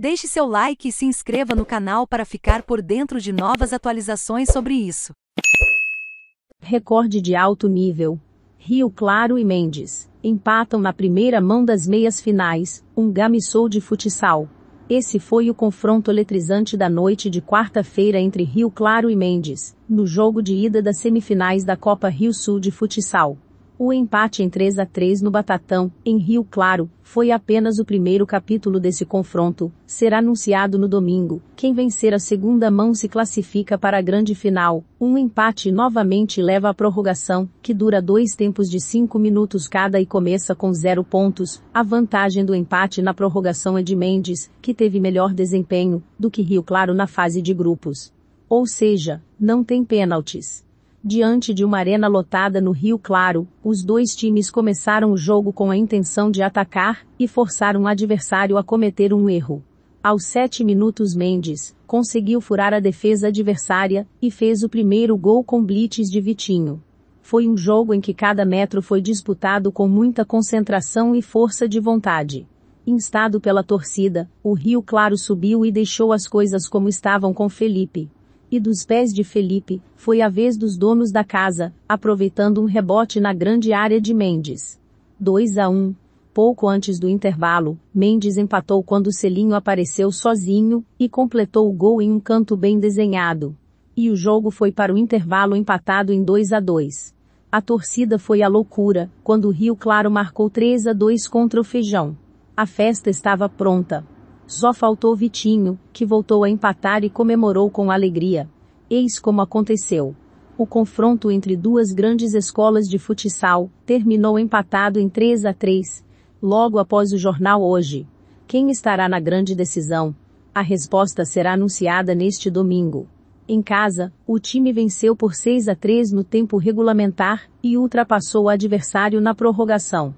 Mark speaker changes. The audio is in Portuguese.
Speaker 1: Deixe seu like e se inscreva no canal para ficar por dentro de novas atualizações sobre isso. Recorde de alto nível. Rio Claro e Mendes empatam na primeira mão das meias finais, um gamissou de futsal. Esse foi o confronto eletrizante da noite de quarta-feira entre Rio Claro e Mendes, no jogo de ida das semifinais da Copa Rio Sul de Futsal. O empate em 3 a 3 no Batatão, em Rio Claro, foi apenas o primeiro capítulo desse confronto. Será anunciado no domingo. Quem vencer a segunda mão se classifica para a grande final. Um empate novamente leva à prorrogação, que dura dois tempos de cinco minutos cada e começa com zero pontos. A vantagem do empate na prorrogação é de Mendes, que teve melhor desempenho do que Rio Claro na fase de grupos. Ou seja, não tem pênaltis. Diante de uma arena lotada no Rio Claro, os dois times começaram o jogo com a intenção de atacar e forçar um adversário a cometer um erro. Aos sete minutos Mendes conseguiu furar a defesa adversária e fez o primeiro gol com blitz de Vitinho. Foi um jogo em que cada metro foi disputado com muita concentração e força de vontade. Instado pela torcida, o Rio Claro subiu e deixou as coisas como estavam com Felipe, e dos pés de Felipe, foi a vez dos donos da casa, aproveitando um rebote na grande área de Mendes. 2 a 1. Pouco antes do intervalo, Mendes empatou quando Celinho apareceu sozinho e completou o gol em um canto bem desenhado. E o jogo foi para o intervalo empatado em 2 a 2. A torcida foi à loucura quando o Rio Claro marcou 3 a 2 contra o Feijão. A festa estava pronta, só faltou Vitinho, que voltou a empatar e comemorou com alegria. Eis como aconteceu. O confronto entre duas grandes escolas de futsal terminou empatado em 3 a 3, logo após o jornal Hoje. Quem estará na grande decisão? A resposta será anunciada neste domingo. Em casa, o time venceu por 6 a 3 no tempo regulamentar e ultrapassou o adversário na prorrogação.